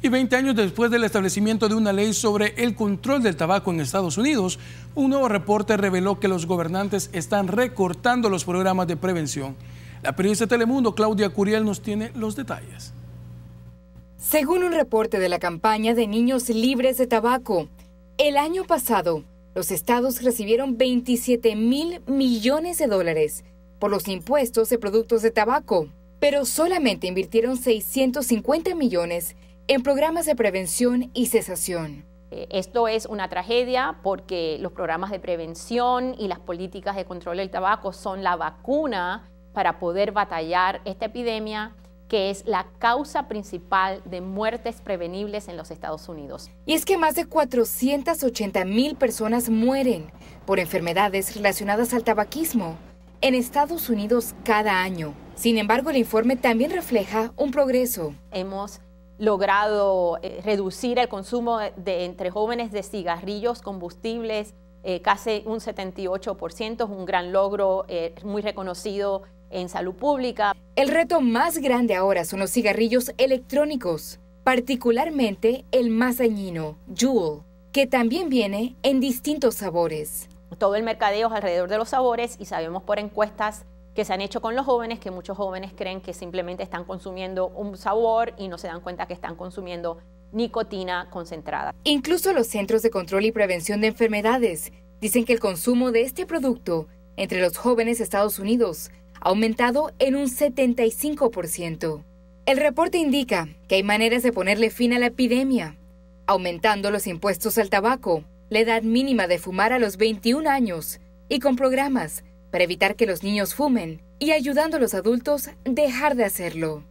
Y 20 años después del establecimiento de una ley sobre el control del tabaco en Estados Unidos, un nuevo reporte reveló que los gobernantes están recortando los programas de prevención. La periodista Telemundo, Claudia Curiel, nos tiene los detalles. Según un reporte de la campaña de Niños Libres de Tabaco, el año pasado los estados recibieron 27 mil millones de dólares por los impuestos de productos de tabaco, pero solamente invirtieron 650 millones en programas de prevención y cesación. Eh, esto es una tragedia porque los programas de prevención y las políticas de control del tabaco son la vacuna para poder batallar esta epidemia que es la causa principal de muertes prevenibles en los Estados Unidos. Y es que más de 480 mil personas mueren por enfermedades relacionadas al tabaquismo en Estados Unidos cada año. Sin embargo, el informe también refleja un progreso. Hemos logrado eh, reducir el consumo de, entre jóvenes de cigarrillos, combustibles, eh, casi un 78%, es un gran logro eh, muy reconocido en salud pública. El reto más grande ahora son los cigarrillos electrónicos, particularmente el más dañino, Juul, que también viene en distintos sabores. Todo el mercadeo es alrededor de los sabores y sabemos por encuestas que se han hecho con los jóvenes, que muchos jóvenes creen que simplemente están consumiendo un sabor y no se dan cuenta que están consumiendo nicotina concentrada. Incluso los Centros de Control y Prevención de Enfermedades dicen que el consumo de este producto entre los jóvenes de Estados Unidos ha aumentado en un 75%. El reporte indica que hay maneras de ponerle fin a la epidemia, aumentando los impuestos al tabaco, la edad mínima de fumar a los 21 años y con programas para evitar que los niños fumen y ayudando a los adultos dejar de hacerlo.